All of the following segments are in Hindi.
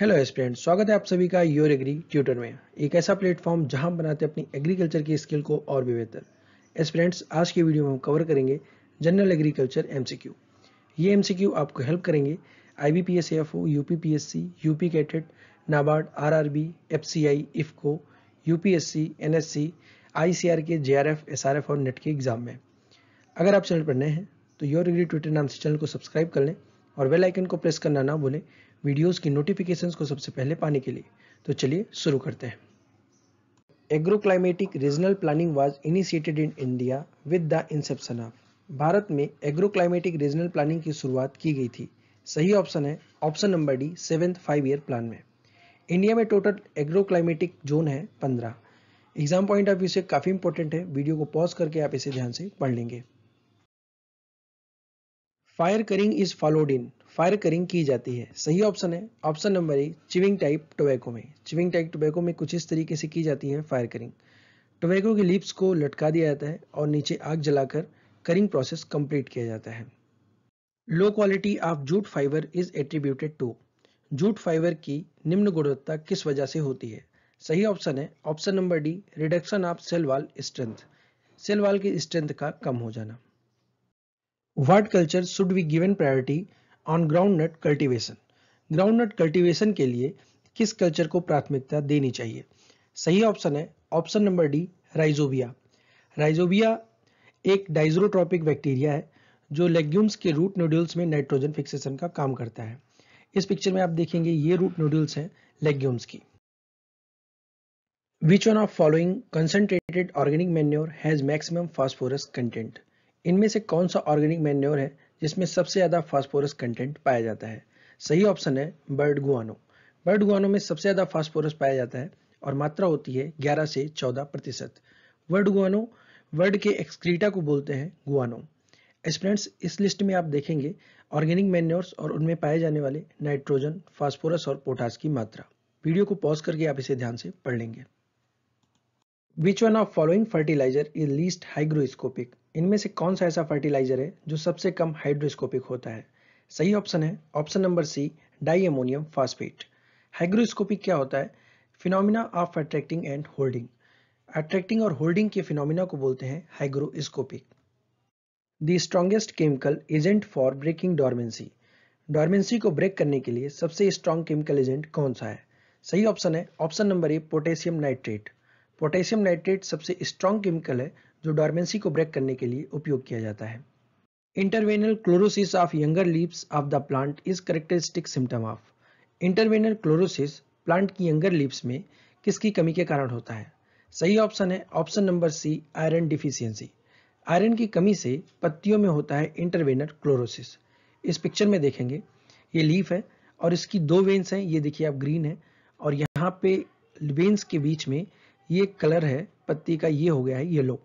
हेलो स्टूडेंट स्वागत है आप सभी का योर एग्री ट्यूटर में एक ऐसा प्लेटफॉर्म जहां बनाते अपनी एग्रीकल्चर की स्किल को और भी बेहतर स्टूडेंट्स आज की वीडियो में हम कवर करेंगे जनरल एग्रीकल्चर एमसीक्यू ये एमसीक्यू आपको हेल्प करेंगे आईबीपीएस सी यू यूपी कैटेड NABARD R R B F C I IFFCO U P S S C C N I C R K J R F S R F और नेट के एग्जाम में अगर आप चैनल पर नए हैं तो योर एग्री ट्विटर नाम से चैनल को सब्सक्राइब कर लें और बेल आइकन को प्रेस करना ना भूलें वीडियोस की नोटिफिकेशंस को सबसे पहले पाने के लिए तो चलिए शुरू करते हैं agroclimatic regional planning was initiated in India with the inception of Bharat में एग्रोक्लाइमेटिक रीजनल प्लानिंग की शुरुआत की गई थी सही ऑप्शन है option number D seventh five year plan में इंडिया में टोटल एग्रोक्लाइमेटिक जोन है पंद्रह एग्जाम पॉइंट ऑफ व्यू से काफ़ी इंपॉर्टेंट है वीडियो को पॉज करके आप इसे ध्यान से पढ़ लेंगे fire curing is followed in fire curing की जाती है सही ऑप्शन है ऑप्शन नंबर एक चिविंग टाइप टोबैको में चिविंग टाइप टोबैको में कुछ इस तरीके से की जाती है फायर करिंग टोबैको के लिप्स को लटका दिया जाता है और नीचे आग जलाकर करिंग प्रोसेस कंप्लीट किया जाता है low quality of jute fibre is attributed to jute fibre की निम्न गुणवत्ता किस वजह से होती है सही ऑप्शन है option number D reduction of cell wall strength cell wall की स्ट्रेंथ का कम हो जाना what culture should be given priority on groundnut cultivation groundnut cultivation के लिए किस कल्चर को प्राथमिकता देनी चाहिए सही ऑप्शन है option number D rhizobia rhizobia एक डाइजरोट्रॉपिक बैक्टीरिया है जो लेग्यूम्स के रूट नूडल्स में नाइट्रोजन फिक्सेशन का काम करता है इस पिक्चर में आप देखेंगे ये रूट नूडल्स हैं लेग्यूम्स की which one of following concentrated organic manure has maximum phosphorus content इनमें से कौन सा ऑर्गेनिक मैन्योर है जिसमें सबसे ज़्यादा फास्फोरस कंटेंट पाया जाता है सही ऑप्शन है बर्ड गुआनो बर्ड गुआनो में सबसे ज़्यादा फास्फोरस पाया जाता है और मात्रा होती है 11 से 14 प्रतिशत वर्ड गुआनो वर्ड के एक्सक्रीटा को बोलते हैं गुआनो स्टूडेंट्स इस लिस्ट में आप देखेंगे ऑर्गेनिक मैन्योर्स और उनमें पाए जाने वाले नाइट्रोजन फास्फोरस और पोटास की मात्रा वीडियो को पॉज करके आप इसे ध्यान से पढ़ लेंगे which one of following fertilizer is least hygroscopic इनमें से कौन सा ऐसा फर्टिलाइजर है जो सबसे कम हाइड्रोस्कोपिक होता है सही ऑप्शन है option number C di ammonium phosphate hygroscopic क्या होता है phenomena of attracting and holding attracting और होल्डिंग के फिनोमिना को बोलते हैं hygroscopic the strongest chemical agent for breaking dormancy dormancy को ब्रेक करने के लिए सबसे स्ट्रॉन्ग केमिकल एजेंट कौन सा है सही ऑप्शन है option number A potassium nitrate potassium nitrate सबसे स्ट्रॉन्ग केमिकल है जो डॉर्मेंसी को ब्रेक करने के लिए उपयोग किया जाता है interveinal chlorosis of younger leaves of the plant is characteristic symptom of interveinal chlorosis plant की यंगर लीव्स में किसकी कमी के कारण होता है सही ऑप्शन है option number C iron deficiency iron की कमी से पत्तियों में होता है इंटरवेनर क्लोरोसिस इस पिक्चर में देखेंगे ये लीफ है और इसकी दो वेन्स हैं ये देखिए आप ग्रीन है और यहाँ पे वेन्स के बीच में ये कलर है पत्ती का ये हो गया है येलो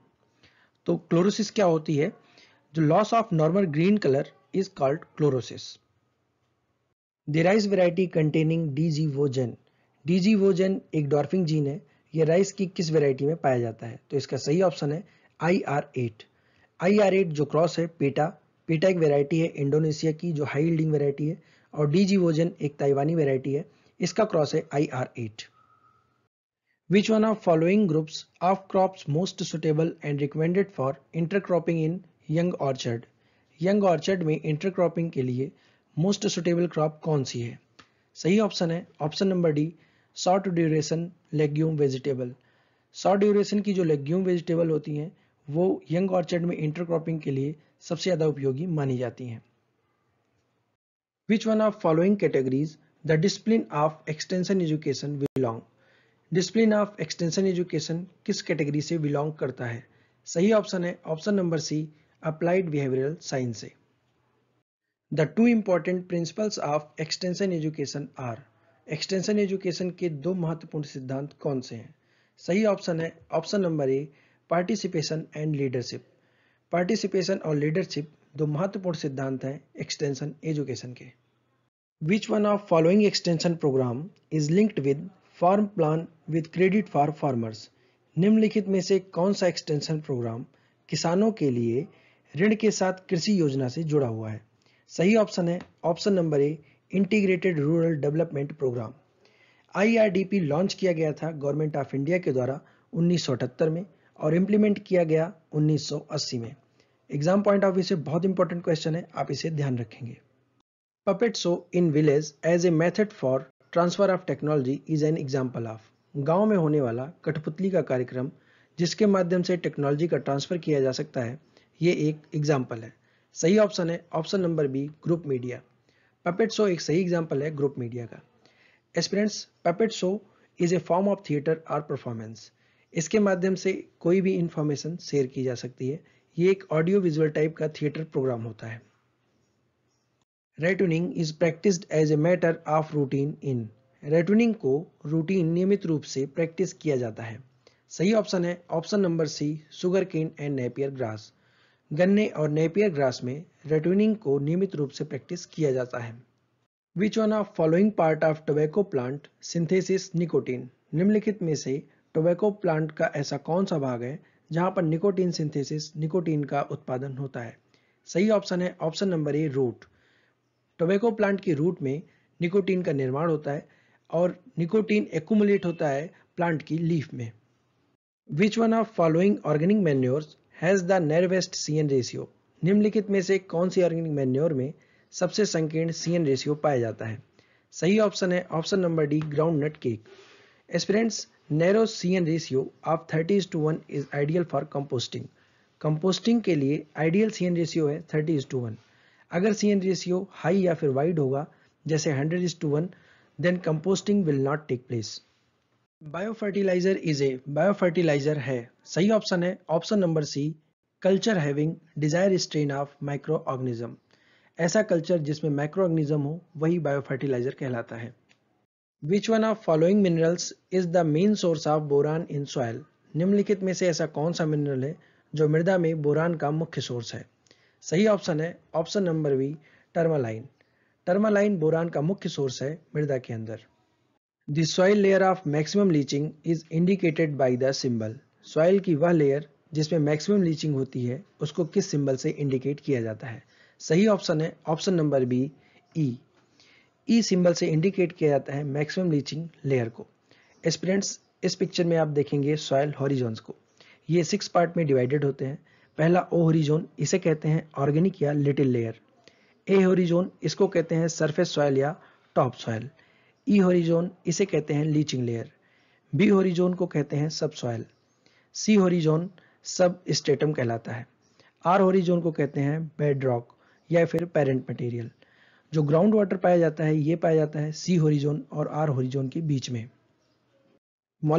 तो क्लोरोसिस क्या होती है जो loss of normal green colour is called chlorosis the rice variety containing Dee geo woo gen Dee geo woo gen एक डॉर्फिंग जीन है ये राइस की किस वेराइटी में पाया जाता है तो इसका सही ऑप्शन है I R eight I R eight जो क्रॉस है पेटा पेटा एक वेराइटी है इंडोनेशिया की जो हाई हिल्डिंग वेराइटी है और डीजीवोजन एक ताइवानी वेराइटी है इसका क्रॉस है I R eight Which one of following groups of crops most suitable and recommended for intercropping in young orchard young orchard में इंटरक्रॉपिंग के लिए मोस्ट सुटेबल क्रॉप कौन सी है सही ऑप्शन है option number D short duration legume vegetable short duration की जो लेग्यूम वेजिटेबल होती हैं वो यंग ऑर्चर्ड में इंटरक्रॉपिंग के लिए सबसे ज़्यादा उपयोगी मानी जाती हैं which one of following categories the discipline of extension education belong discipline of extension education किस कैटेगरी से बिलोंग करता है सही ऑप्शन है option number C applied behavioural science से the two important principles of extension education are extension education के दो महत्वपूर्ण सिद्धांत कौन से हैं सही ऑप्शन है option number A participation and leadership participation और लीडरशिप दो महत्वपूर्ण सिद्धांत हैं एक्सटेंशन एजुकेशन के which one of following extension programme is linked with farm plan with credit for farmers निम्नलिखित में से कौन सा एक्सटेंशन प्रोग्राम किसानों के लिए ऋण के साथ कृषि योजना से जुड़ा हुआ है सही ऑप्शन है option number A integrated rural development programme IRDP launch किया गया था गवर्नमेंट ऑफ इंडिया के द्वारा उन्नीस में और इम्प्लीमेंट किया गया 1980 में एग्जाम पॉइंट ऑफ व्यू से बहुत इंपॉर्टेंट क्वेश्चन है आप इसे ध्यान रखेंगे puppet show in village as a method for transfer of technology is an example of गांव में होने वाला कठपुतली का कार्यक्रम जिसके माध्यम से टेक्नोलॉजी का ट्रांसफर किया जा सकता है ये एक एग्जाम्पल है सही ऑप्शन है option number B group media puppet show एक सही एग्जाम्पल है ग्रुप मीडिया का aspirants puppet show is a form of theatre और परफॉर्मेंस इसके माध्यम से कोई भी इंफॉर्मेशन शेयर की जा सकती है ये एक ऑडियो विजुअल टाइप का थिएटर प्रोग्राम होता है right is practised as a matter of routine in ratooning को रूटीन नियमित रूप से प्रैक्टिस किया जाता है सही ऑप्शन है option number C sugarcane and napier grass गन्ने और नेपियर ग्रास में रेटनिंग को नियमित रूप से प्रैक्टिस किया जाता है which one of following part of tobacco plant synthesis nicotine निम्नलिखित में से टोबैको प्लांट का ऐसा कौन सा भाग है जहां पर निकोटीन सिंथेसिस निकोटीन का उत्पादन होता है सही ऑप्शन है option number A root tobacco plant की रूट में निकोटीन का निर्माण होता है और निकोटीन एकट होता है प्लांट की लीफ में which one of following organic manures has the narrowest C N ratio निम्नलिखित में से कौन सी ऑर्गेनिक मैन्योर में सबसे संकीर्ण सी एन रेशियो पाया जाता है सही ऑप्शन है option number D groundnut cake aspirants narrow C N ratio of thirty to one is ideal for composting composting के लिए आइडियल सी एन रेशियो है थर्टी टू वन अगर सी एन रेशियो हाई या फिर वाइड होगा जैसे hundred is to one then composting will not take place. Biofertilizer is a biofertilizer है सही ऑप्शन है option number C culture having desire strain of micro organism ऐसा कल्चर जिसमें माइक्रो ऑर्गेनिज्म हो वही बायोफर्टिलाइजर कहलाता है which one of following minerals is the main source of boron in soil निम्नलिखित में से ऐसा कौन सा मिनरल है जो मृदा में बोरान का मुख्य सोर्स है सही ऑप्शन है option number V tourmaline tourmaline boron का मुख्य सोर्स है मृदा के अंदर the soil layer of maximum leaching is indicated by the symbol soil की वह लेयर जिसमें मैक्सिमम लीचिंग होती है उसको किस सिंबल से इंडिकेट किया जाता है सही ऑप्शन है option number B E E symbol से इंडिकेट किया जाता है मैक्सिमम लीचिंग लेयर को एस्पिरेंट्स इस पिक्चर में आप देखेंगे सॉयल हॉरिजोन्स को ये सिक्स पार्ट में डिवाइडेड होते हैं पहला ओ हॉरिजोन इसे कहते हैं ऑर्गेनिक या लिटिल लेयर ए होरिजोन इसको कहते हैं सरफेस सॉयल या टॉप सॉयल ई होरिजोन इसे कहते हैं लीचिंग लेयर बी होरिजोन को कहते हैं subsoil C horizon substratum कहलाता है आर होरिजोन को कहते हैं बेड रॉक या फिर पेरेंट मटेरियल जो ग्राउंड वाटर पाया जाता है ये पाया जाता है सी होरिजोन और आर होरिजोन के बीच में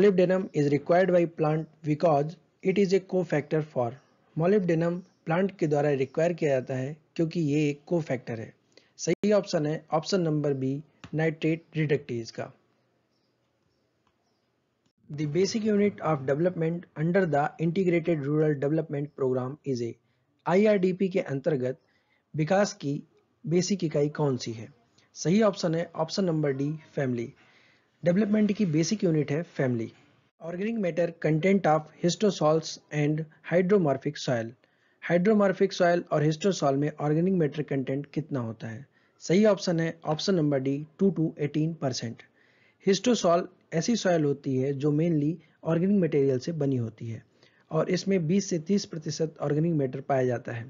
is required by plant because it is a cofactor for molybdenum plant के द्वारा रिक्वायर किया जाता है क्योंकि ये एक को फैक्टर है सही ऑप्शन है option number B nitrate reductase का the basic unit of development under the integrated rural development programme is a IRDP के अंतर्गत विकास की बेसिक इकाई कौन सी है सही ऑप्शन है option number D family development की बेसिक यूनिट है family organic matter content of histosols and hydromorphic soil hydromorphic soil और हिस्टोसॉल में ऑर्गेनिक मैटर कंटेंट कितना होता है सही ऑप्शन है option number D two to eighteen percent histosol ऐसी सॉयल होती है जो मेनली ऑर्गेनिक मटेरियल से बनी होती है और इसमें 20 से 30 प्रतिशत ऑर्गेनिक मैटर पाया जाता है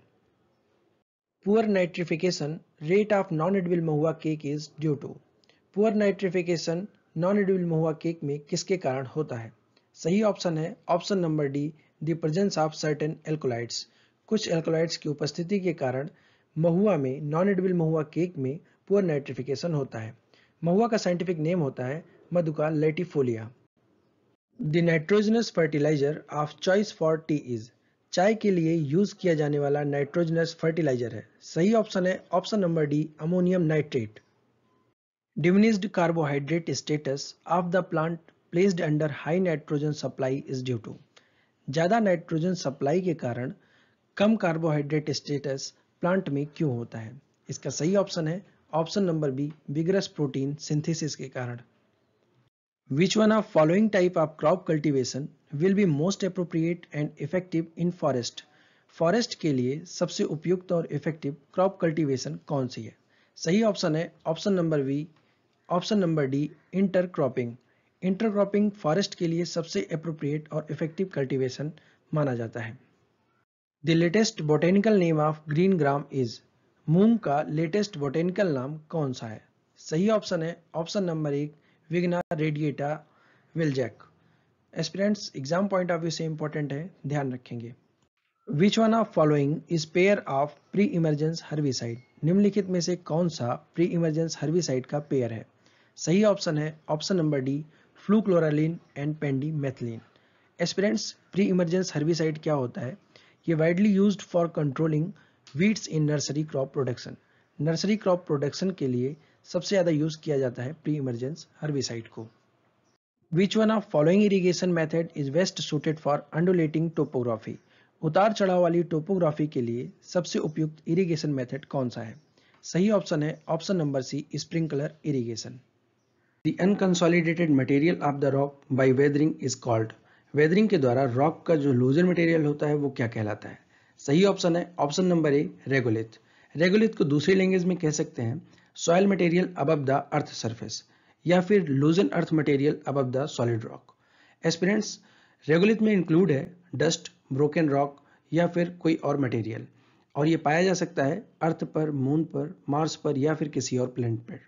poor nitrification rate of non edible mahua cake is due to poor nitrification non edible mahua cake में किसके कारण होता है सही ऑप्शन है option number D the presence of certain alkaloids कुछ एल्कोलाइड्स की उपस्थिति के कारण महुआ में नॉन एडिबल महुआ केक में पुअर नाइट्रिफिकेशन होता है महुआ का साइंटिफिक नेम होता है Madhuca latifolia the nitrogenous fertilizer of choice for tea is चाय के लिए यूज किया जाने वाला नाइट्रोजनस फर्टिलाइजर है सही ऑप्शन है option number D ammonium nitrate diminished carbohydrate status of the plant placed under high nitrogen supply is due to ज़्यादा नाइट्रोजन सप्लाई के कारण कम कार्बोहाइड्रेट स्टेटस प्लांट में क्यों होता है इसका सही ऑप्शन है option number B vigorous protein synthesis के कारण which one of following type of crop cultivation will be most appropriate and effective in forest forest के लिए सबसे उपयुक्त और इफेक्टिव क्रॉप कल्टिवेशन कौन सी है सही ऑप्शन है option number B option number D intercropping intercropping forest के लिए सबसे अप्रोप्रिएट और इफेक्टिव कल्टिवेशन माना जाता है the latest botanical name of green gram is मूंग का लेटेस्ट बोटेनिकल नाम कौन सा है सही ऑप्शन है ऑप्शन नंबर एक Vigna radiata Wilczek aspirants exam point of view से इंपॉर्टेंट है ध्यान रखेंगे which one of following is pair of pre emergence herbicide निम्नलिखित में से कौन सा प्री इमरजेंस हर्बिसाइड का पेयर है सही ऑप्शन है option number D chloralin and pendimethalin aspirants pre emergence herbicide क्या होता है ये widely use for controlling weeds in nursery crop production nursery crop production के लिए सबसे ज़्यादा यूज किया जाता है प्री इमरजेंस हर्बिसाइड को which one of following irrigation method is best suited for undulating topography उतार चढ़ाव वाली टोपोग्राफी के लिए सबसे उपयुक्त इरीगेशन मैथड कौन सा है सही ऑप्शन है option number C sprinkler irrigation The unconsolidated material of the rock by weathering is called weathering के द्वारा रॉक का जो लूजर मटेरियल होता है वो क्या कहलाता है सही ऑप्शन है option number A regolith regolith को दूसरी लैंग्वेज में कह सकते हैं soil material above the earth surface या फिर loosen earth material above the solid rock experience regolith में इंक्लूड है डस्ट ब्रोकन रॉक या फिर कोई और मटेरियल और ये पाया जा सकता है अर्थ पर मून पर मार्स पर या फिर किसी और प्लेनेट पर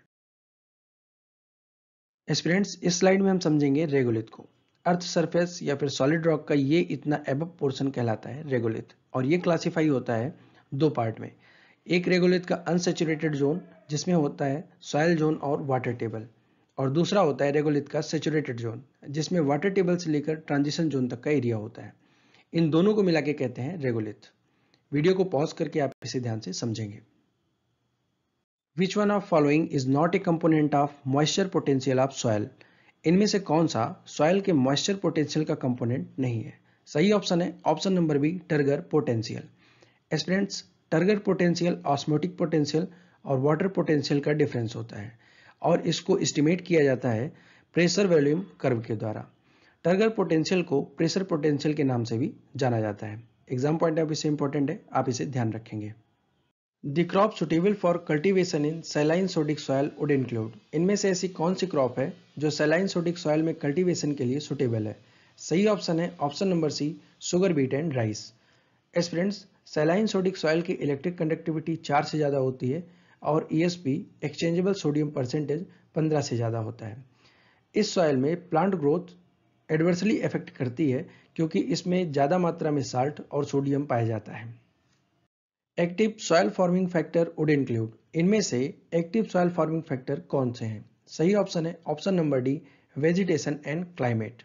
एक्सपीरियंस इस स्लाइड में हम समझेंगे रेगोलिथ को अर्थ सरफेस या फिर सॉलिड रॉक का ये इतना एब पोर्सन कहलाता है रेगोलिथ और ये क्लासीफाई होता है दो पार्ट में एक रेगोलिथ का अनसेचुरेटेड जोन जिसमें होता है सॉयल जोन और वाटर टेबल और दूसरा होता है रेगोलिथ का सेचुरेटेड जोन जिसमें वाटर टेबल से लेकर ट्रांजिशन जोन तक का एरिया होता है इन दोनों को मिला के कहते हैं रेगोलिथ वीडियो को पॉज करके आप इसे ध्यान से समझेंगे which one of following is not a component of moisture potential of soil इनमें से कौन सा सॉयल के मॉइस्चर पोटेंशियल का कंपोनेंट नहीं है सही ऑप्शन है option number B turgor potential aspirants turgor potential osmotic potential और वाटर पोटेंशियल का डिफरेंस होता है और इसको एस्टिमेट किया जाता है प्रेशर वॉल्यूम कर्व के द्वारा टर्गर पोटेंशियल को प्रेशर पोटेंशियल के नाम से भी जाना जाता है एग्जाम पॉइंट ऑफ इससे इंपॉर्टेंट है आप इसे ध्यान रखेंगे The crop suitable for cultivation in saline sodic soil would include. इनमें से ऐसी कौन सी क्रॉप है जो saline sodic soil में cultivation के लिए suitable है सही ऑप्शन है option number C sugar beet and rice Friends, saline sodic soil की इलेक्ट्रिक कंडक्टिविटी चार से ज़्यादा होती है और पी एक्सचेंजेबल सोडियम परसेंटेज पंद्रह से ज़्यादा होता है इस सॉइल में प्लांट ग्रोथ एडवर्सली इफेक्ट करती है क्योंकि इसमें ज़्यादा मात्रा में साल्ट और सोडियम पाया जाता है active soil forming factor would include इनमें से एक्टिव सॉयल फॉर्मिंग फैक्टर कौन से हैं सही ऑप्शन है option number D vegetation and climate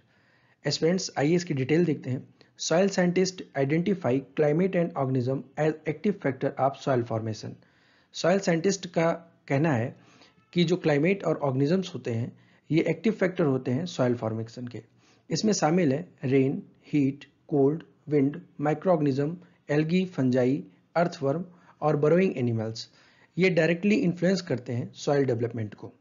students आइए इसकी डिटेल देखते हैं soil scientist identify climate and organism as active factor of soil formation soil scientist का कहना है कि जो क्लाइमेट और ऑर्गेनिजम्स होते हैं ये एक्टिव फैक्टर होते हैं सॉयल फॉर्मेशन के इसमें शामिल है rain heat cold wind micro organism algae fungi earthworm और बरोइंग एनिमल्स ये डायरेक्टली इन्फ्लुएंस करते हैं सॉइल डेवलपमेंट को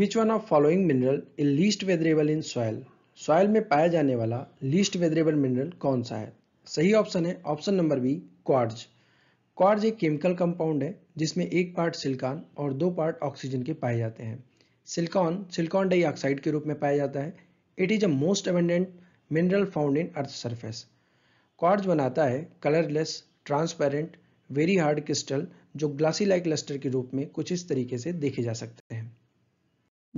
which one of following mineral is least weatherable in soil soil में पाया जाने वाला लीस्ट वेदरेबल मिनरल कौन सा है सही ऑप्शन है option number B quartz quartz एक केमिकल कंपाउंड है जिसमें एक पार्ट सिलिकॉन और दो पार्ट ऑक्सीजन के पाए जाते हैं सिलिकॉन सिलिकॉन डाइऑक्साइड के रूप में पाया जाता है it is a most abundant mineral found in earth surface quartz बनाता है colourless transparent very hard crystal जो ग्लासी लाइक क्लस्टर के रूप में कुछ इस तरीके से देखे जा सकते हैं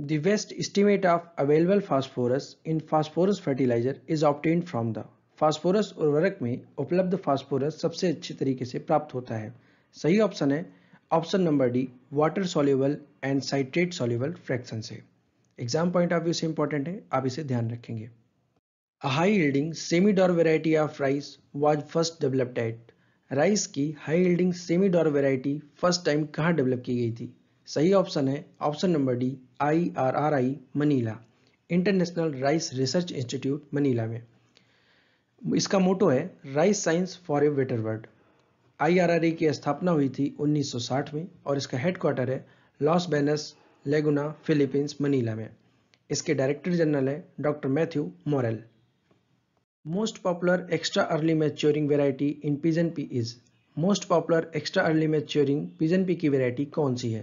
the best estimate of available phosphorus in phosphorus fertiliser is obtained from the phosphorus उर्वरक में उपलब्ध फास्फोरस सबसे अच्छे तरीके से प्राप्त होता है सही ऑप्शन है option number D water soluble and citrate soluble fraction से एग्जाम पॉइंट ऑफ व्यू से इंपॉर्टेंट है आप इसे ध्यान रखेंगे A high yielding semi-dor variety of rice was first rice की high yielding semi dwarf variety first time कहाँ डेवलप की गई थी सही ऑप्शन है option number D I R R I Manila International Rice Research Institute Manila में इसका मोटो है rice science for a better world I R R I की स्थापना हुई थी 1960 में और इसका हेडक्वार्टर है Los Banos Laguna Philippines Manila में इसके डायरेक्टर जनरल है doctor Matthew Morell most popular extra early maturing variety in pigeon pea is most popular extra early maturing pigeon pea की वेरायटी कौन सी है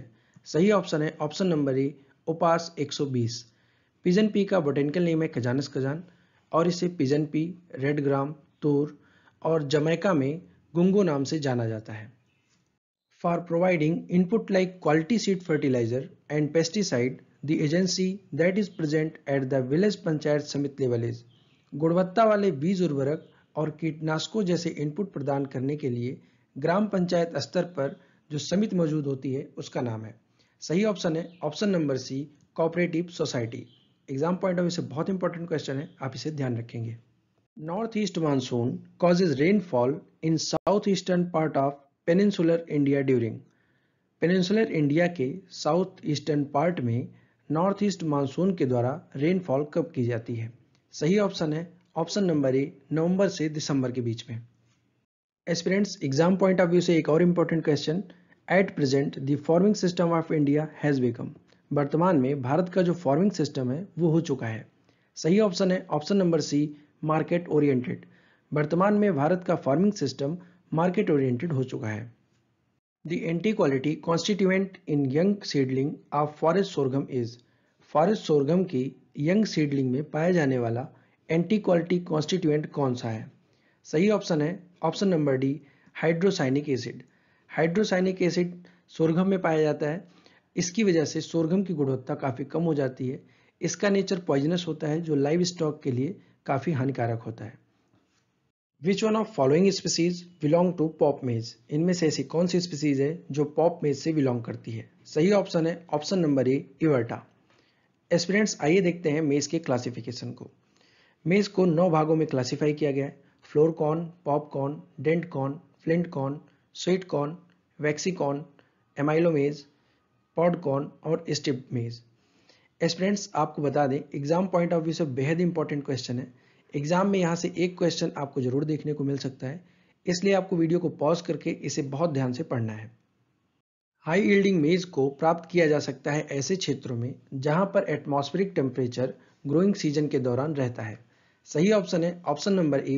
सही ऑप्शन है option number A UPAS 120 pigeon pea का बोटेनिकल नेम है खजानस खजान और इसे पिजन पी रेड ग्राम तूर और जमैका में गुंगो नाम से जाना जाता है for providing input like quality seed fertiliser and pesticide the agency that is present at the village panchayat samiti level is गुणवत्ता वाले बीज उर्वरक और कीटनाशकों जैसे इनपुट प्रदान करने के लिए ग्राम पंचायत स्तर पर जो समिति मौजूद होती है उसका नाम है सही ऑप्शन है option number C cooperative society exam point of view से बहुत इंपॉर्टेंट क्वेश्चन है आप इसे ध्यान रखेंगे north east monsoon causes rainfall in south eastern part of peninsular India during peninsular India के साउथ ईस्टर्न पार्ट में नॉर्थ ईस्ट मानसून के द्वारा रेनफॉल कब की जाती है सही ऑप्शन है ऑप्शन नंबर ए नवंबर से दिसंबर के बीच में aspirants exam point of view से एक और important question at present the farming system of India has become वर्तमान में भारत का जो फॉर्मिंग सिस्टम है वो हो चुका है सही ऑप्शन है option number C market oriented वर्तमान में भारत का फार्मिंग सिस्टम मार्केट ओरिएंटेड हो चुका है the anti quality constituent in young seedling of forest sorghum is forest sorghum की यंग सीडलिंग में पाया जाने वाला एंटी क्वालिटी कॉन्स्टिट्यूएंट कौन सा है सही ऑप्शन है option number D hydrocyanic acid hydrocyanic acid sorghum में पाया जाता है इसकी वजह से सोरघम की गुणवत्ता काफ़ी कम हो जाती है इसका नेचर पॉइजनस होता है जो लाइव स्टॉक के लिए काफ़ी हानिकारक होता है which one of following species belong to pop maize इनमें से ऐसी कौन सी स्पीसीज है जो पॉप मेज से बिलोंग करती है सही ऑप्शन है option number A everta students आइए देखते हैं मेज़ के क्लासिफिकेशन को मेज़ को नौ भागों में क्लासिफाई किया गया है फ्लोरकॉर्न पॉपकॉर्न डेंटकॉर्न फ्लिंटकॉर्न स्वीटकॉर्न वैक्सीकॉर्न एमाइलोमेज पॉडकॉर्न और स्टिप मेज स्टूडेंट्स आपको बता दें एग्जाम पॉइंट ऑफ व्यू से बेहद इंपॉर्टेंट क्वेश्चन है एग्जाम में यहाँ से एक क्वेश्चन आपको जरूर देखने को मिल सकता है इसलिए आपको वीडियो को पॉज करके इसे बहुत ध्यान से पढ़ना है हाई यील्डिंग मेज को प्राप्त किया जा सकता है ऐसे क्षेत्रों में जहां पर एटमॉस्फेरिक टेम्परेचर ग्रोइंग सीजन के दौरान रहता है सही ऑप्शन है option number A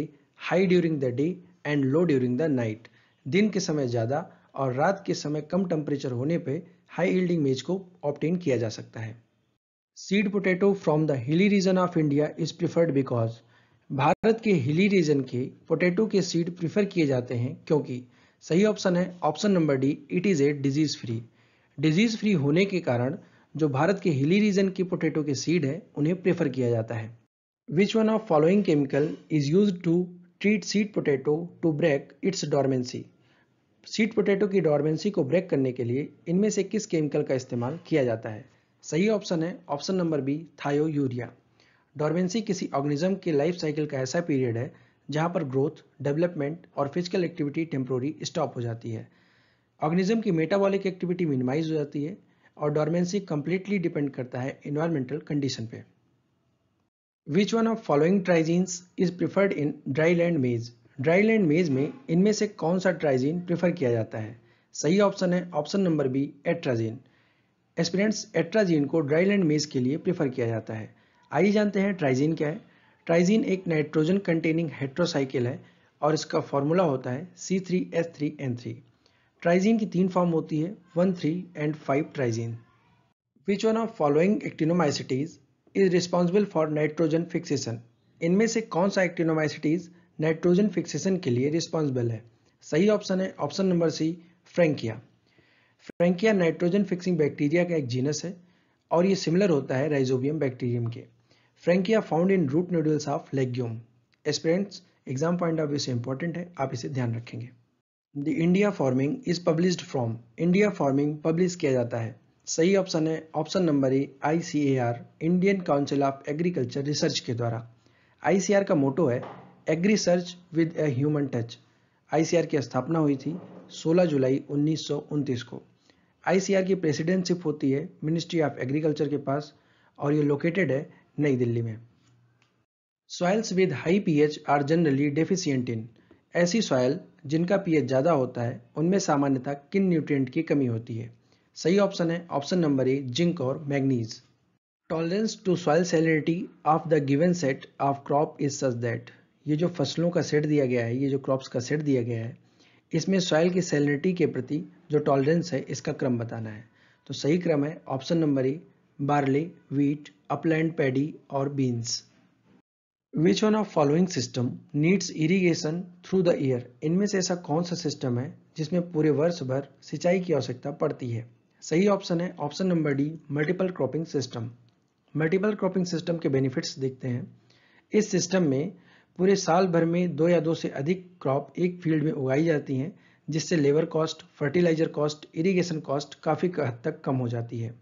high during the day and low during the night दिन के समय ज़्यादा और रात के समय कम टेम्परेचर होने पर हाई यील्डिंग मेज को ऑप्टेन किया जा सकता है seed potato from the hilly region of India is preferred because भारत के हिली रीजन के पोटैटो के सीड प्रिफर किए जाते हैं क्योंकि सही ऑप्शन है option number D it is a disease free disease free होने के कारण जो भारत के हिली रीजन की पोटेटो के सीड है उन्हें प्रेफर किया जाता है which one of following chemical is use to treat seed potato to break its dormancy seed potato की डॉर्मेंसी को ब्रेक करने के लिए इनमें से किस केमिकल का इस्तेमाल किया जाता है सही ऑप्शन है option number B thiourea dormancy किसी ऑर्गेनिज्म के लाइफ साइकिल का ऐसा पीरियड है जहाँ पर ग्रोथ डेवलपमेंट और फिजिकल एक्टिविटी टेम्प्रोरी स्टॉप हो जाती है ऑर्गेनिज्म की मेटाबॉलिक एक्टिविटी मिनिमाइज हो जाती है और डॉर्मेंसी कम्प्लीटली डिपेंड करता है इन्वायरमेंटल कंडीशन पे which one of following triazines is preferred in dry land maize dry land maize में इनमें से कौन सा ट्राइजीन प्रिफर किया जाता है सही ऑप्शन है option number B atrazine aspirants atrazine को ड्राई लैंड मेज के लिए प्रिफर किया जाता है आइए जानते हैं ट्राइजीन क्या है ट्राइजीन एक नाइट्रोजन कंटेनिंग हेट्रोसाइकिल है और इसका फॉर्मूला होता है C three S three N three triazine की तीन फॉर्म होती है one three and five triazine which one of following actinomycetes is responsible for nitrogen fixation इनमें से कौन सा एक्टिनोमाइसिटीज नाइट्रोजन फिक्सेशन के लिए रिस्पॉन्सिबल है सही ऑप्शन है option number C Frankia Frankia nitrogen fixing bacteria का एक जीनस है और ये सिमिलर होता है राइजोबियम बैक्टीरियम के Frankia found in root nodules of legume aspirants exam point of view से इंपॉर्टेंट है आप इसे ध्यान रखेंगे the India farming is published from India farming publish किया जाता है सही ऑप्शन है option number A I Indian council of agriculture research के द्वारा आई का मोटो है agrisearch with a human touch I की स्थापना हुई थी 16 जुलाई उन्नीस को आई की प्रेसिडेंटशिप होती है मिनिस्ट्री ऑफ एग्रीकल्चर के पास और ये लोकेटेड है नई दिल्ली में soils with high pH are generally deficient in ऐसी सॉयल जिनका पीएच ज़्यादा होता है उनमें सामान्यतः किन न्यूट्रिएंट की कमी होती है सही ऑप्शन है ऑप्शन नंबर ए जिंक और manganese tolerance to soil salinity of the given set of crop is such that ये जो फसलों का सेट दिया गया है ये जो क्रॉप्स का सेट दिया गया है इसमें सॉयल की सैलिनिटी के प्रति जो टॉलरेंस है इसका क्रम बताना है तो सही क्रम है option number A barley, wheat, upland paddy or beans. Which one of following system needs irrigation through the year? इनमें से ऐसा कौन सा सिस्टम है जिसमें पूरे वर्ष भर सिंचाई की आवश्यकता पड़ती है सही ऑप्शन है option number D multiple cropping system multiple cropping system के बेनिफिट्स देखते हैं इस सिस्टम में पूरे साल भर में दो या दो से अधिक क्रॉप एक फील्ड में उगाई जाती हैं जिससे labour cost fertiliser cost irrigation cost काफ़ी हद तक कम हो जाती है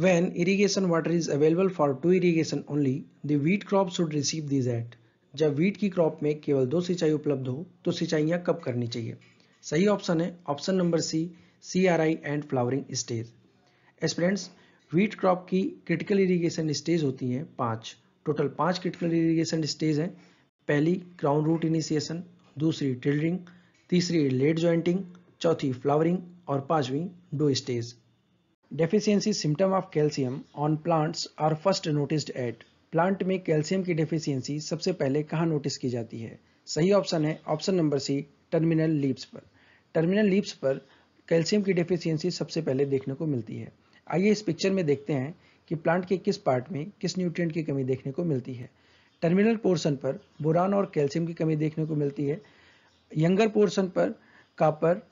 When irrigation water is available for two irrigation only, the wheat crop should receive these at. जब wheat की crop में केवल दो सिंचाई उपलब्ध हो तो सिंचाइयाँ कब करनी चाहिए सही ऑप्शन है option number C C R I and flowering stage students wheat crop की क्रिटिकल इरीगेशन स्टेज होती हैं पाँच टोटल पाँच क्रिटिकल इरीगेशन स्टेज हैं पहली क्राउन रूट इनिशिएशन दूसरी टिल्डरिंग तीसरी लेट ज्वाइंटिंग चौथी फ्लावरिंग और पांचवीं dough stage deficiency symptom of calcium on plants are first noticed at plant में कैल्शियम की डेफिशिएंसी सबसे पहले कहाँ नोटिस की जाती है सही ऑप्शन है option number C terminal leaves पर टर्मिनल लीप्स पर कैल्शियम की डेफिशिएंसी सबसे पहले देखने को मिलती है आइए इस पिक्चर में देखते हैं कि प्लांट के किस पार्ट में किस न्यूट्रिएंट की कमी देखने को मिलती है टर्मिनल पोर्शन पर बुरान और कैल्शियम की कमी देखने को मिलती है यंगर पोर्शन पर कापर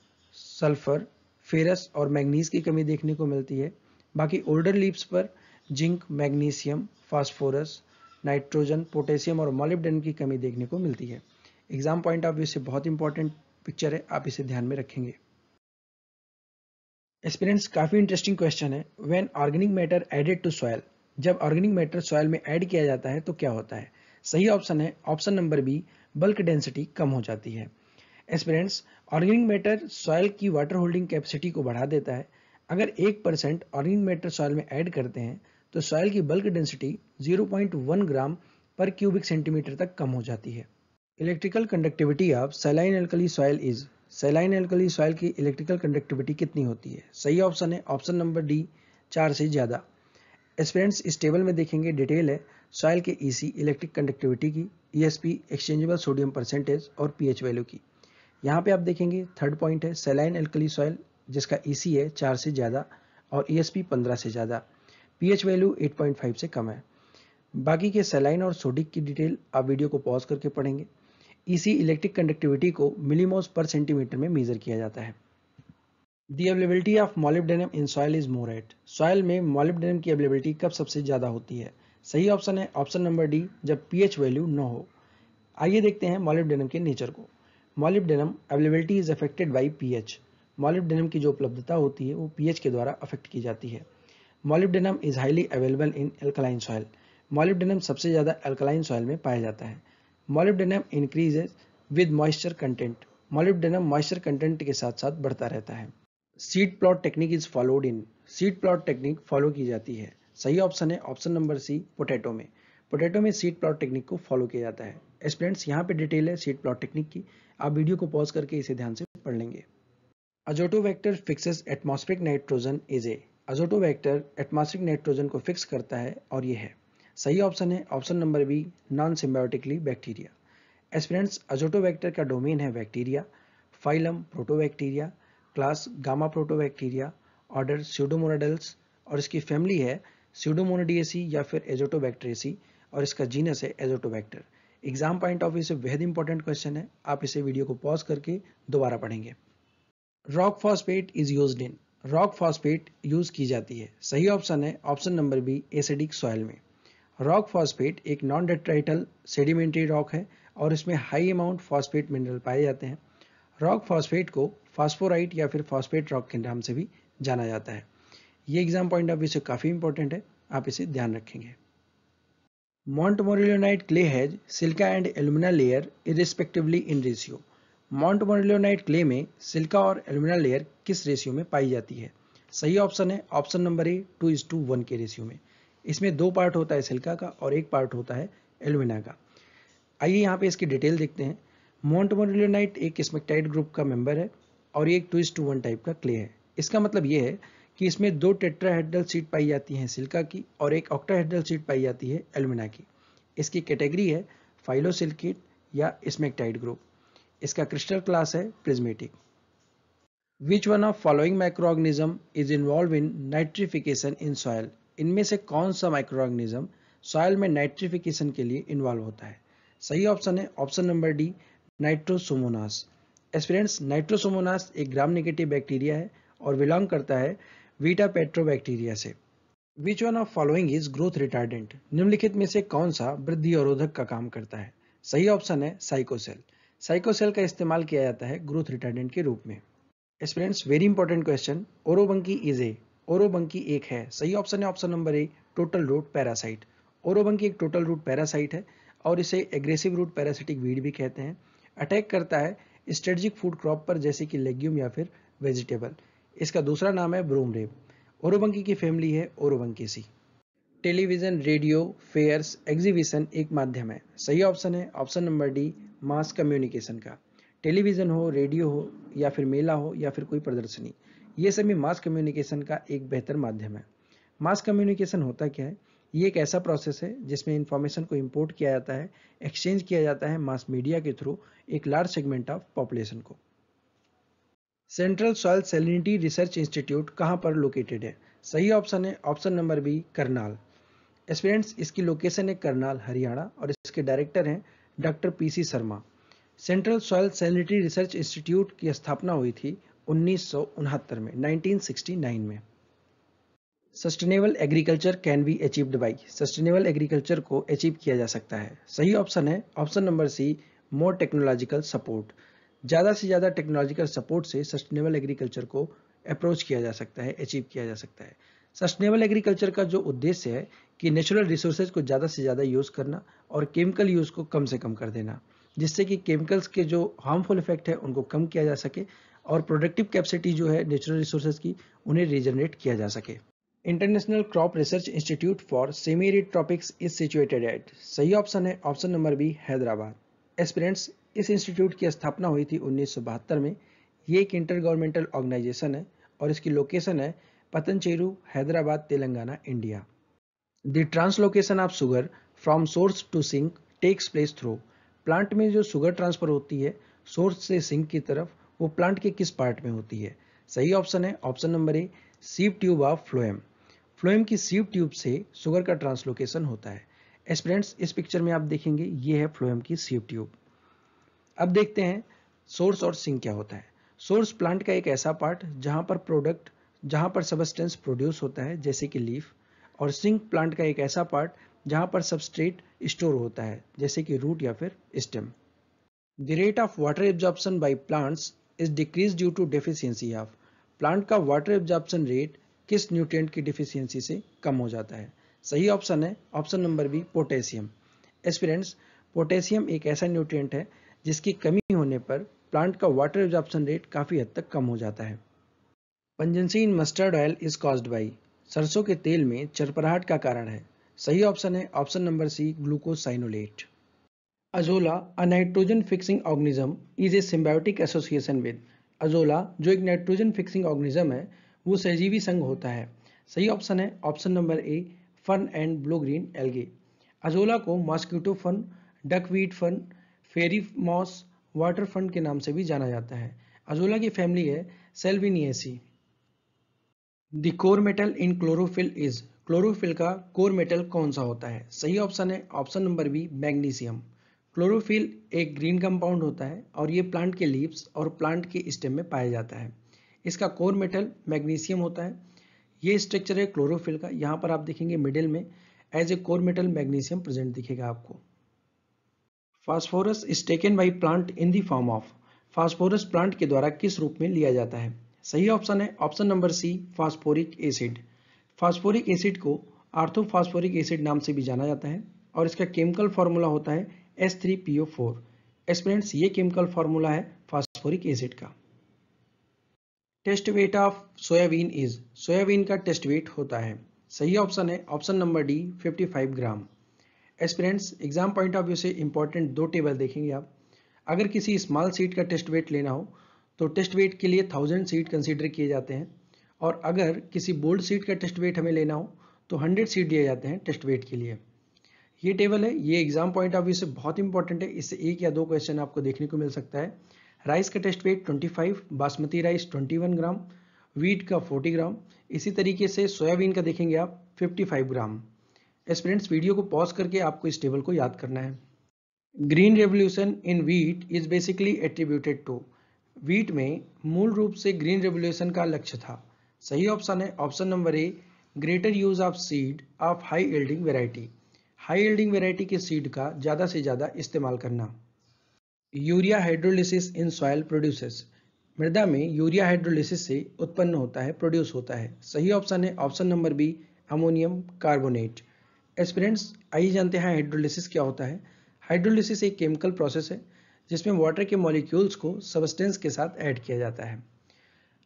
सल्फर फेरस और मैग्नीज की कमी देखने को मिलती है बाकी ओल्डर लीप्स पर zinc magnesium phosphorus nitrogen potassium और मॉलिब्डन की कमी देखने को मिलती है एग्जाम पॉइंट ऑफ व्यू से बहुत इंपॉर्टेंट पिक्चर है आप इसे ध्यान में रखेंगे एक्सपीरियंस काफ़ी इंटरेस्टिंग क्वेश्चन है when organic matter added to soil जब ऑर्गेनिक मैटर सॉयल में ऐड किया जाता है तो क्या होता है सही ऑप्शन है option number B bulk density कम हो जाती है एस्पिरेंट्स ऑर्गेनिक मैटर सॉयल की वाटर होल्डिंग कैपेसिटी को बढ़ा देता है अगर एक परसेंट ऑर्गेनिक मैटर सॉयल में ऐड करते हैं तो सॉयल की बल्क डेंसिटी 0.1 ग्राम पर क्यूबिक सेंटीमीटर तक कम हो जाती है electrical conductivity of saline alkali soil is saline alkali soil की इलेक्ट्रिकल कंडक्टिविटी कितनी होती है सही ऑप्शन है ऑप्शन नंबर डी चार से ज़्यादा एक्सपेरेंट्स इस टेबल में देखेंगे डिटेल है सॉयल के ईसी इलेक्ट्रिक कंडक्टिविटी की पी एक्सचेंजेबल सोडियम परसेंटेज और पीएच वैल्यू की यहाँ पे आप देखेंगे थर्ड पॉइंट है सेलाइन एल्कली सॉइल जिसका ई e है चार से ज़्यादा और ई e एस से ज़्यादा पी वैल्यू एट से कम है बाकी के सेलाइन और सोडिक की डिटेल आप वीडियो को पॉज करके पढ़ेंगे इसी इलेक्ट्रिक कंडक्टिविटी को मिलीमोस पर सेंटीमीटर में मेजर किया जाता है the availability of molybdenum in soil is more at soil में मॉलिबडेनम की अवेलेबिलिटी कब सबसे ज़्यादा होती है सही ऑप्शन है ऑप्शन नंबर डी जब पीएच वैल्यू न हो आइए देखते हैं मॉलिबडेनम के नेचर को molybdenum availability is affected by P H molybdenum की जो उपलब्धता होती है वो एच के द्वारा अफेक्ट की जाती है molybdenum is highly available in alkaline soil molybdenum सबसे ज़्यादा एल्कलाइन सॉयल में पाया जाता है molybdenum increases with moisture content molybdenum moisture content के साथ साथ बढ़ता रहता है seed plot technique is followed in seed plot technique follow की जाती है सही ऑप्शन है ऑप्शन नंबर सी पोटैटो में पोटैटो में सीड प्लॉट टेक्निक को फॉलो किया जाता है स्टूडेंट्स यहाँ पे डिटेल है सीड प्लॉट टेक्निक की आप वीडियो को पॉज करके इसे ध्यान से पढ़ लेंगे vector fixes atmospheric nitrogen is a vector atmospheric nitrogen को फिक्स करता है और यह है सही ऑप्शन है option number B non symbiotically bacteria aspirants vector का डोमेन है bacteria phylum proteobacteria class gamma proteobacteria order pseudomonadales और इसकी फैमिली है स्यूडोमोनाडियसी या फिर एजोटोबैक्टरेसी और इसका जीनस है Azotobacter exam point of view से बेहद इंपॉर्टेंट क्वेश्चन है आप इसे वीडियो को पॉज करके दोबारा पढ़ेंगे rock phosphate is use in rock phosphate use की जाती है सही ऑप्शन है option number B acidic soil में रॉक फॉस्फेट एक नॉन डेट्राइटल सेडिमेंट्री रॉक है और इसमें हाई अमाउंट फॉस्फेट मिनरल पाए जाते हैं रॉक फॉस्फेट को फॉस्फोराइट या फिर फॉस्फेट रॉक के नाम से भी जाना जाता है ये एग्जाम पॉइंट ऑफ व्यू से काफ़ी इंपॉर्टेंट है आप इसे ध्यान रखेंगे Montmorillonite clay has silica and alumina layer in ratio mount Montmorillonite clay में सिल्का और एल्यूमिना लेयर किस रेशियो में पाई जाती है सही ऑप्शन है option number A two is to one के रेशियो में इसमें दो पार्ट होता है सिल्का का और एक पार्ट होता है एल्यूमिना का आइए यहाँ पे इसकी डिटेल देखते हैं मोन्टमोरिलोनाइट एक स्मेक्टाइट ग्रुप का मेंबर है और ये एक two is to one type का क्ले है इसका मतलब ये है कि इसमें दो टेट्राहेड्रल सीट पाई जाती हैं सिल्का की और एक ऑक्टाहेड्रल सीट पाई जाती है एलुमिना की इसकी कैटेगरी है फाइलोसिल्केट या स्मेक्टाइड ग्रुप इसका क्रिस्टल क्लास है prismatic which one of following organism is involve in nitrification in soil इनमें से कौन सा ऑर्गेनिज्म सॉयल में नाइट्रिफिकेशन के लिए इन्वॉल्व होता है सही ऑप्शन है option number D nitrosomonas aspirants nitrosomonas एक ग्राम निगेटिव बैक्टीरिया है और बिलोंग करता है वीटा पेट्रोबैक्टीरिया से which one of following is growth retardant निम्नलिखित में से कौन सा वृद्धि अवरोधक का काम करता है सही ऑप्शन है साइकोसेल साइकोसेल का इस्तेमाल किया जाता है ग्रोथ रिटार्डेंट के रूप में students very important question orobanche is a orobanche एक है सही ऑप्शन है option number A total root parasite orobanche एक टोटल रूट पैरासाइट है और इसे एग्रेसिव रूट पैरासिटिक वीड भी कहते हैं अटैक करता है स्ट्रेटजिक फूड क्रॉप पर जैसे कि लेग्यूम या फिर वेजिटेबल इसका दूसरा नाम है ब्रूम रेप ओरोबंकी की फैमिली है C television radio fairs exhibition एक माध्यम है सही ऑप्शन है option number D mass communication का टेलीविज़न हो रेडियो हो या फिर मेला हो या फिर कोई प्रदर्शनी ये सभी मास कम्युनिकेशन का एक बेहतर माध्यम है मास कम्युनिकेशन होता क्या है ये एक ऐसा प्रोसेस है जिसमें इंफॉर्मेशन को इंपोर्ट किया जाता है एक्सचेंज किया जाता है मास मीडिया के थ्रू एक लार्ज सेगमेंट ऑफ पॉपुलेशन को central soil salinity research institute कहाँ पर लोकेटेड है सही ऑप्शन है option number B Karnal students इसकी लोकेशन है करनाल हरियाणा और इसके डायरेक्टर हैं doctor P C Sharma central soil salinity research institute की स्थापना हुई थी उन्नीस में नाइनटीन में sustainable agriculture can be achieved by sustainable agriculture को अचीव किया जा सकता है सही ऑप्शन है option number C more technological support ज़्यादा से ज़्यादा टेक्नोलॉजिकल सपोर्ट से सस्टेनेबल एग्रीकल्चर को अप्रोच किया जा सकता है अचीव किया जा सकता है सस्टेनेबल एग्रीकल्चर का जो उद्देश्य है कि नेचुरल रिसोर्सेज को ज़्यादा से ज़्यादा यूज़ करना और केमिकल यूज़ को कम से कम कर देना जिससे कि केमिकल्स के जो हार्मफुल इफेक्ट है उनको कम किया जा सके और प्रोडक्टिव कैपेसिटी जो है नेचुरल रिसोर्सेज की उन्हें रिजनरेट किया जा सके international crop research institute for semi arid tropics is situated at सही ऑप्शन है option number B Hyderabad aspirants इस इंस्टीट्यूट की स्थापना हुई थी उन्नीस में ये एक इंटर गवर्नमेंटल ऑर्गेनाइजेशन है और इसकी लोकेशन है Patancheru Hyderabad Telangana India the translocation of sugar from source to sink takes place through plant में जो सुगर ट्रांसफर होती है सोर्स से सिंक की तरफ वो प्लांट के किस पार्ट में होती है सही ऑप्शन है option number A sieve tube of phloem phloem की सीव ट्यूब से शुगर का ट्रांसलोकेशन होता है स्टूडेंट्स इस पिक्चर में आप देखेंगे ये है फ्लोएम की सीव ट्यूब अब देखते हैं सोर्स और सिंक क्या होता है सोर्स प्लांट का एक ऐसा पार्ट जहां पर प्रोडक्ट जहां पर सबस्टेंस प्रोड्यूस होता है जैसे कि लीफ और सिंक प्लांट का एक ऐसा पार्ट जहां पर सबस्ट्रेट स्टोर होता है जैसे कि रूट या फिर stem the rate of water absorption by plants is decrease due to deficiency of plant का वाटर एब्जॉर्प्शन रेट किस न्यूट्रिएंट की डिफिशियंसी से कम हो जाता है सही ऑप्शन है option number B potassium aspirants potassium एक ऐसा न्यूट्रिएंट है जिसकी कमी होने पर प्लांट का वाटर एब्जॉर्प्शन रेट काफ़ी हद तक कम हो जाता है pungency in mustard oil is caused by सरसों के तेल में चरपराहट का कारण है सही ऑप्शन है option number C glucosinolate Azolla a nitrogen fixing organism is a symbiotic association with Azolla जो एक नाइट्रोजन फिक्सिंग ऑर्गेनिज्म है वो सहजीवी संघ होता है सही ऑप्शन है option number A fern and blue green algae Azolla को mosquito fern duckweed fern fairy moss water फंड के नाम से भी जाना जाता है अजोला की फैमिली है Salviniaceae the core metal in chlorophyll is chlorophyll का कोर मेटल कौन सा होता है सही ऑप्शन है option number B magnesium chlorophyll एक ग्रीन कंपाउंड होता है और ये प्लांट के लीव्स और प्लांट के स्टेम में पाया जाता है इसका कोर मेटल मैग्नीशियम होता है ये स्ट्रक्चर है क्लोरोफिल का यहाँ पर आप देखेंगे मिडिल में as a core metal magnesium present दिखेगा आपको phosphorus is taken by plant in the form of phosphorus plant के द्वारा किस रूप में लिया जाता है सही ऑप्शन है option number C phosphoric acid phosphoric acid को आर्थोफास्फोरिक एसिड नाम से भी जाना जाता है और इसका केमिकल फार्मूला होता है S three P O four aspirants ये केमिकल फार्मूला है फास्फोरिक एसिड का test weight of soybean is soybean का टेस्ट वेट होता है सही ऑप्शन है option number D 55 gram aspirants exam point of view से इंपॉर्टेंट दो टेबल देखेंगे आप अगर किसी स्मॉल सीट का टेस्ट वेट लेना हो तो टेस्ट वेट के लिए थाउजेंड सीट कंसिडर किए जाते हैं और अगर किसी बोल्ड सीट का टेस्ट वेट हमें लेना हो तो हंड्रेड सीट दिए जाते हैं टेस्ट वेट के लिए ये टेबल है ये एग्जाम पॉइंट ऑफ व्यू से बहुत इंपॉर्टेंट है इससे एक या दो क्वेश्चन आपको देखने को मिल सकता है राइस का test weight 25 basmati rice 21 gram wheat का 40 ग्राम इसी तरीके से सोयाबीन का देखेंगे आप 55 ग्राम स्टूडेंट्स वीडियो को पॉज करके आपको इस टेबल को याद करना है green revolution in wheat is basically attributed to wheat में मूल रूप से ग्रीन रेवोल्यूशन का लक्ष्य था सही ऑप्शन है option number A greater use of seed of high yielding variety high yielding variety के सीड का ज़्यादा से ज़्यादा इस्तेमाल करना urea hydrolysis in soil produces मृदा में यूरिया हाइड्रोलिसिस से उत्पन्न होता है प्रोड्यूस होता है सही ऑप्शन है option number B ammonium carbonate aspirants आइए जानते हैं हाइड्रोलिसिस क्या होता है हाइड्रोलिसिस एक केमिकल प्रोसेस है जिसमें वाटर के मॉलिक्यूल्स को सबस्टेंस के साथ ऐड किया जाता है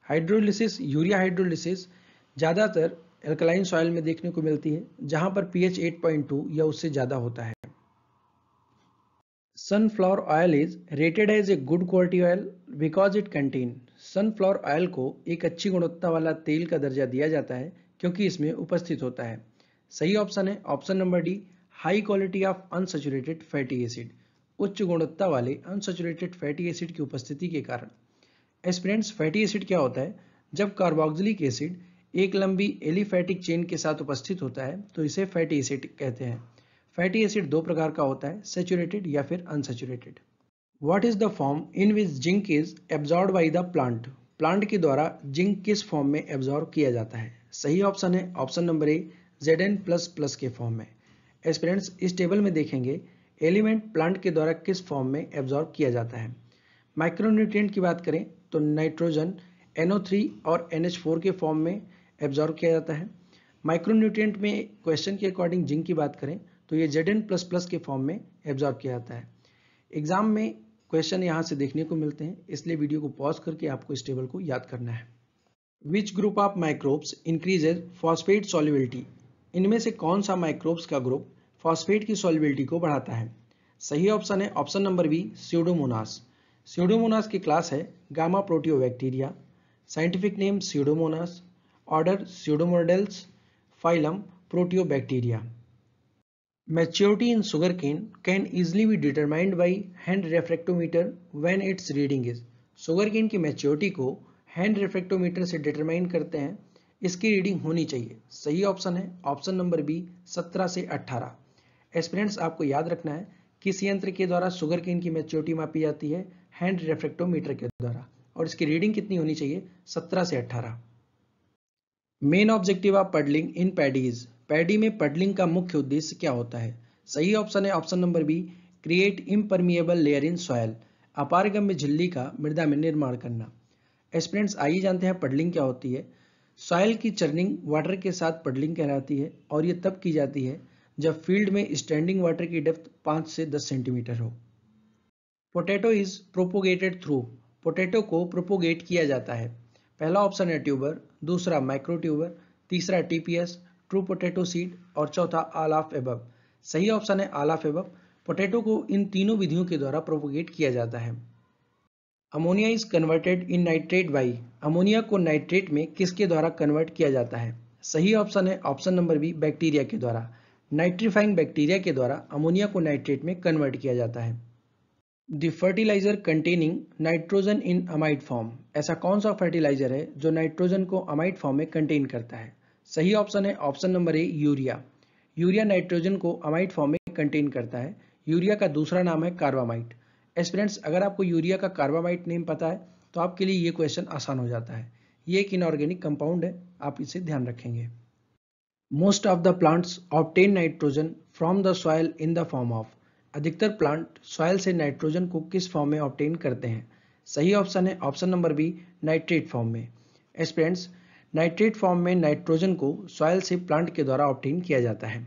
हाइड्रोलिसिस यूरिया हाइड्रोलिसिस ज़्यादातर एल्कलाइन सॉइल में देखने को मिलती है जहां पर पी एच या उससे ज़्यादा होता है sunflower oil is rated as a good quality oil because it contain sunflower oil को एक अच्छी गुणवत्ता वाला तेल का दर्जा दिया जाता है क्योंकि इसमें उपस्थित होता है सही ऑप्शन है option number D high quality of unsaturated fatty acid उच्च गुणवत्ता वाले अनसेचुरेटेड फैटी एसिड की उपस्थिति के कारण एस्पिरेंट्स फैटी एसिड क्या होता है जब कार्बोक्सिलिक एसिड एक लंबी एलिफैटिक चेन के साथ उपस्थित होता है तो इसे फैटी एसिड कहते हैं फैटी एसिड दो प्रकार का होता है सेचुरेटेड या फिर unsaturated what is the form in which zinc is absorb by the plant plant के द्वारा जिंक किस फॉर्म में एब्जॉर्ब किया जाता है सही ऑप्शन है option number A Z N plus plus के फॉर्म में एस्पिरेंट्स इस टेबल में देखेंगे एलिमेंट प्लांट के द्वारा किस फॉर्म में एब्जॉर्ब किया जाता है माइक्रोन्यूट्रिएंट की बात करें तो नाइट्रोजन NO3 और NH4 के फॉर्म में एब्जॉर्व किया जाता है माइक्रोन्यूट्रिएंट में क्वेश्चन के अकॉर्डिंग जिंक की बात करें तो ये प्लस के फॉर्म में एब्जॉर्व किया जाता है एग्जाम में क्वेश्चन यहाँ से देखने को मिलते हैं इसलिए वीडियो को पॉज करके आपको इस टेबल को याद करना है which group of microbes increases phosphate solubility इनमें से कौन सा माइक्रोब्स का ग्रुप फॉस्फेट की सॉलिबिलिटी को बढ़ाता है सही ऑप्शन है option number B pseudomonas pseudomonas की क्लास है gamma proteobacteria scientific name pseudomonas order pseudomonadales phylum proteobacteria in sugarcane can can be determined by hand refractometer when its reading is sugarcane की मैच्योरिटी को हैंड रेफ्रेक्टोमीटर से डिटरमाइन करते हैं इसकी रीडिंग होनी चाहिए सही ऑप्शन है ऑप्शन नंबर बी 17 से 18 एस्पिरेंट्स आपको याद रखना है किस यंत्र के द्वारा शुगर केन की मेच्योरिटी मापी जाती है हैंड रेफ्रेक्टोमीटर के द्वारा और इसकी रीडिंग कितनी होनी चाहिए 17 से 18 main objective of puddling in paddies paddy में पडलिंग का मुख्य उद्देश्य क्या होता है सही ऑप्शन है option number B create impermeable layer in soil अपारगम्य झिल्ली का मृदा में निर्माण करना स्टूडेंट्स आइए जानते हैं पडलिंग क्या होती है सॉयल की चर्निंग वाटर के साथ पडलिंग कहलाती है और ये तब की जाती है जब फील्ड में स्टैंडिंग वाटर की डेप्थ 5 से 10 सेंटीमीटर हो potato is propagated through potato को प्रोपोगेट किया जाता है पहला ऑप्शन है ट्यूबर दूसरा माइक्रो ट्यूबर तीसरा टीपीएस ट्रू पोटैटो सीड और चौथा आल ऑफ एबब सही ऑप्शन है आल ऑफ एबब पोटैटो को इन तीनों विधियों के द्वारा प्रोपोगेट किया जाता है ammonia is converted in nitrate by ammonia को नाइट्रेट में किसके द्वारा कन्वर्ट किया जाता है सही ऑप्शन है ऑप्शन नंबर बी बैक्टीरिया के द्वारा नाइट्रीफाइंग बैक्टीरिया के द्वारा अमोनिया को नाइट्रेट में कन्वर्ट किया जाता है the fertiliser containing nitrogen in amide form ऐसा कौन सा फर्टिलाइजर है जो नाइट्रोजन को अमाइड फॉर्म में कंटेन करता है सही ऑप्शन है option number A urea urea nitrogen को अमाइड फॉर्म में कंटेन करता है यूरिया का दूसरा नाम है कार्बामाइट एस्पिरेंट्स अगर आपको यूरिया का कार्बामाइट नेम पता है तो आपके लिए ये क्वेश्चन आसान हो जाता है ये एक इनऑर्गेनिक कंपाउंड है आप इसे ध्यान रखेंगे most of the plants obtain nitrogen from the soil in the form of अधिकतर प्लांट सॉयल से नाइट्रोजन को किस फॉर्म में ऑप्टेन करते हैं सही ऑप्शन है option number B nitrate form में एस्पिरेंट्स नाइट्रेट फॉर्म में नाइट्रोजन को सॉयल से प्लांट के द्वारा ऑप्टेन किया जाता है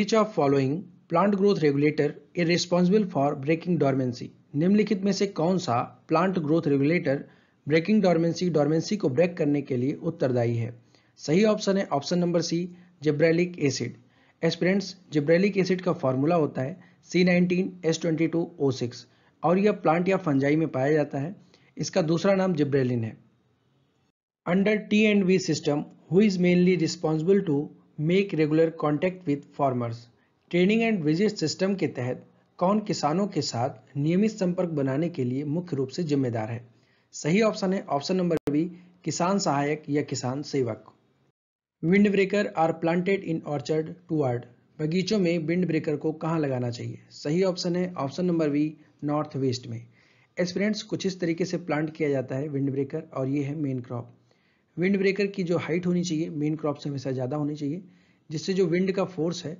which of following plant growth regulator is responsible for breaking dormancy निम्नलिखित में से कौन सा plant growth regulator breaking dormancy dormancy को ब्रेक करने के लिए उत्तरदायी है सही ऑप्शन है option number C gibberellic acid aspirants gibberellic acid का फॉर्मूला होता है C nineteen S twenty two O six और यह प्लांट या फंजाई में पाया जाता है इसका दूसरा नाम जिब्रेलिन है under and V system who is mainly responsible to make regular contact with farmers training and visit system के तहत कौन किसानों के साथ नियमित संपर्क बनाने के लिए मुख्य रूप से जिम्मेदार है सही ऑप्शन है ऑप्शन नंबर बी किसान सहायक या किसान सेवक wind breaker are planted in orchard to आर्ड बगीचों में विंड ब्रेकर को कहाँ लगाना चाहिए सही ऑप्शन है option number B north west में एस्पिरेंट्स कुछ इस तरीके से प्लांट किया जाता है विंड ब्रेकर और ये है मेन क्रॉप विंड ब्रेकर की जो हाइट होनी चाहिए मेन क्रॉप से हमेशा ज़्यादा होनी चाहिए जिससे जो विंड का फोर्स है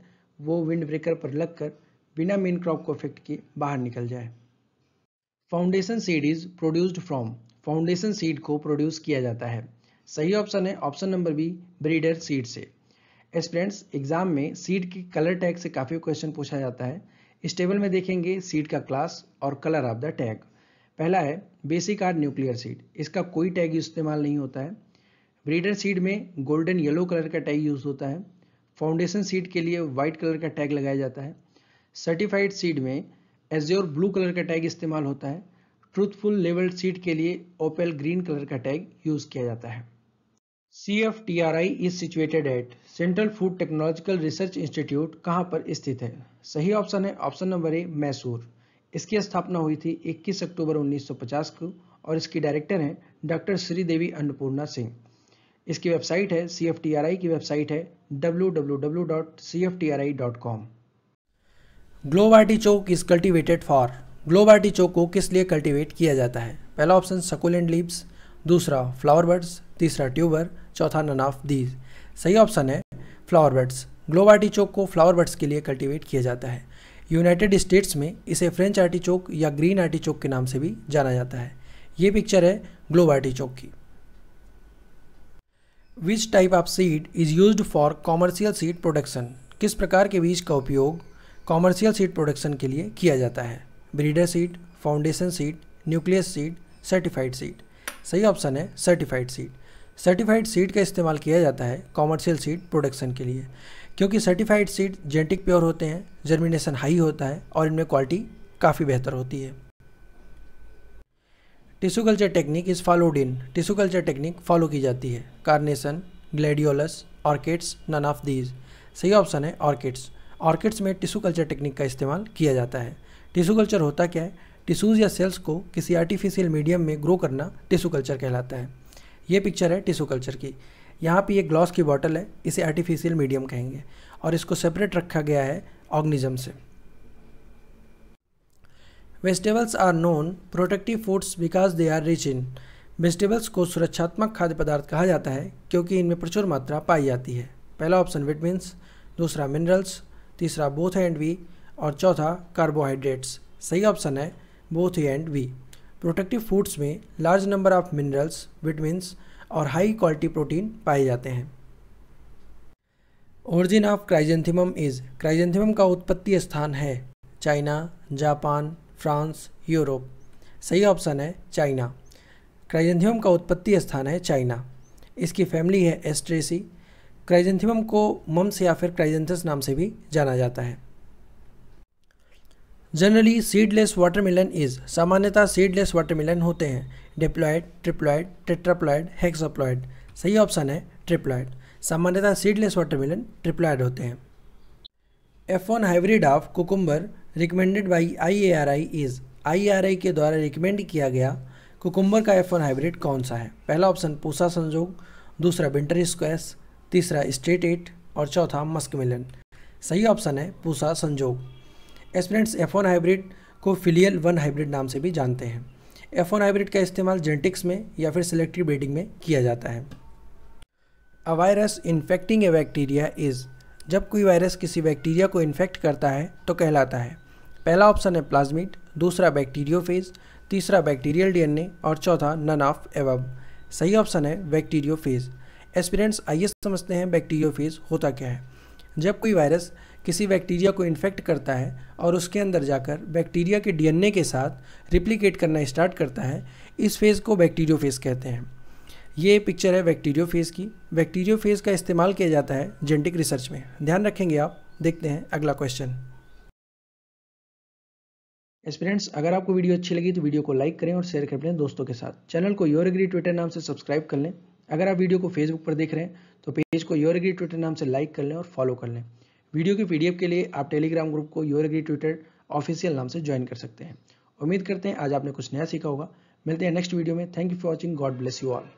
वो विंड ब्रेकर पर लगकर बिना मेन क्रॉप को इफेक्ट किए बाहर निकल जाए foundation seed is produced from foundation seed को प्रोड्यूस किया जाता है सही ऑप्शन है option number B breeder seed से स्टूडेंट्स एग्जाम में सीड की कलर टैग से काफ़ी क्वेश्चन पूछा जाता है इस टेबल में देखेंगे सीड का क्लास और कलर ऑफ द टैग पहला है बेसिक आर न्यूक्लियर सीड इसका कोई टैग इस्तेमाल नहीं होता है ब्रीडर सीड में गोल्डन येलो कलर का टैग यूज़ होता है फाउंडेशन सीड के लिए व्हाइट कलर का टैग लगाया जाता है सर्टिफाइड सीड में एज्योर ब्लू कलर का टैग इस्तेमाल होता है ट्रूथफुल लेवल्ड सीड के लिए ओपेल ग्रीन कलर का टैग यूज किया जाता है C F T R I is situated at central food technological research institute कहाँ पर स्थित है सही ऑप्शन है ऑप्शन नंबर ए मैसूर इसकी स्थापना हुई थी 21 अक्टूबर 1950 को और इसकी डायरेक्टर हैं डॉक्टर श्रीदेवी अन्नपूर्णा सिंह इसकी वेबसाइट है सी की वेबसाइट है www.cftri.com globe choke is cultivated for globe choke को किस लिए कल्टीवेट किया जाता है पहला ऑप्शन सकुलेंट लीव्स दूसरा फ्लावर बर्ड्स तीसरा ट्यूबर चौथा नन ऑफ दीज सही ऑप्शन है फ्लावर बर्ड्स ग्लोब चौक को फ्लावर बर्ड्स के लिए कल्टीवेट किया जाता है यूनाइटेड स्टेट्स में इसे फ्रेंच आर्टी चौक या ग्रीन आर्टी चौक के नाम से भी जाना जाता है ये पिक्चर है ग्लोब चौक की which type of seed is use for commercial seed production किस प्रकार के बीज का उपयोग कॉमर्शियल सीड प्रोडक्शन के लिए किया जाता है breeder seed foundation seed nucleus seed certified seed सही ऑप्शन है सर्टिफाइड सीड सर्टिफाइड सीड का इस्तेमाल किया जाता है कॉमर्शियल सीड प्रोडक्शन के लिए क्योंकि सर्टिफाइड सीड जेनेटिक प्योर होते हैं जर्मिनेशन हाई होता है और इनमें क्वालिटी काफ़ी बेहतर होती है tissue culture technique is followed in tissue culture technique follow की जाती है carnation gladiolus orchids none of these सही ऑप्शन है ऑर्किड्स ऑर्किड्स में टिश्यू कल्चर टेक्निक का इस्तेमाल किया जाता है टिश्यू कल्चर होता क्या है टिश्यूज़ या सेल्स को किसी आर्टिफिशियल मीडियम में ग्रो करना टिश्यू कल्चर कहलाता है ये पिक्चर है टिश्यू कल्चर की यहाँ पे ये ग्लास की बॉटल है इसे आर्टिफिशियल मीडियम कहेंगे और इसको सेपरेट रखा गया है ऑर्गनिज्म से vegetables are known protective foods because they are rich in vegetables को सुरक्षात्मक खाद्य पदार्थ कहा जाता है क्योंकि इनमें प्रचुर मात्रा पाई जाती है पहला ऑप्शन विटमिन्स दूसरा मिनरल्स तीसरा बोथ एंड वी और चौथा कार्बोहाइड्रेट्स सही ऑप्शन है both and B protective foods में large number of minerals vitamins और हाई क्वालिटी प्रोटीन पाए जाते हैं origin of chrysanthemum is chrysanthemum का उत्पत्ति स्थान है चाइना जापान फ्रांस यूरोप सही ऑप्शन है चाइना क्राइजेंथियम का उत्पत्ति स्थान है चाइना इसकी फैमिली है एस्ट्रेसी क्राइजेंथियम को मम्स या फिर क्राइजेंथस नाम से भी जाना जाता है जनरली सीडलेस मिलन इज सामान्यतः सीडलेस मिलन होते हैं डिप्लॉयड ट्रिप्लॉयड टेट्राप्लॉयड हेक्सोप्लॉयड सही ऑप्शन है ट्रिप्लॉयड सामान्यतः सीडलेस मिलन ट्रिप्लॉयड होते हैं F one hybrid of cucumber recommended by I A R I is I A R I द्वारा रिकमेंड किया गया कुकुम्बर का एफ वन हाइब्रिड कौन सा है पहला ऑप्शन पूसा संजोग दूसरा विंटर स्क्वेस तीसरा स्टेट एट और चौथा मस्क मिलन सही ऑप्शन है Pusa Sanjog aspirants F one hybrid को फिलियल वन हाइब्रिड नाम से भी जानते हैं एफ वन हाइब्रिड का इस्तेमाल जेनेटिक्स में या फिर सिलेक्टिव ब्रीडिंग में किया जाता है a virus infecting a bacteria is जब कोई वायरस किसी बैक्टीरिया को इन्फेक्ट करता है तो कहलाता है पहला ऑप्शन है प्लाज्मिड दूसरा बैक्टीरियोफेज तीसरा बैक्टीरियल डीएनए और चौथा नन ऑफ एवब सही ऑप्शन है बैक्टीरियोफेज एस्पिरेंट्स आइए समझते हैं बैक्टीरियोफेज होता क्या है जब कोई वायरस किसी बैक्टीरिया को इन्फेक्ट करता है और उसके अंदर जाकर बैक्टीरिया के डीएनए के साथ रिप्लिकेट करना स्टार्ट करता है इस फेज़ को बैक्टीरियोफेज कहते हैं ये पिक्चर है बैक्टीरियोफेज की बैक्टीरियोफेज का इस्तेमाल किया जाता है जेनेटिक रिसर्च में ध्यान रखेंगे आप देखते हैं अगला क्वेश्चन स्टूडेंट्स अगर आपको वीडियो अच्छी लगी तो वीडियो को लाइक करें और शेयर करें अपने दोस्तों के साथ चैनल को योर एग्री ट्विटर नाम से सब्सक्राइब कर लें अगर आप वीडियो को फेसबुक पर देख रहे हैं तो पेज को योर एग्री ट्विटर नाम से लाइक कर लें और फॉलो कर लें वीडियो की पी के लिए आप टेलीग्राम ग्रुप को योर एग्री ट्विटर ऑफिशियल नाम से ज्वाइन कर सकते हैं उम्मीद करते हैं आज आपने कुछ नया सीखा होगा मिलते हैं नेक्स्ट वीडियो में thank you for watching God bless you all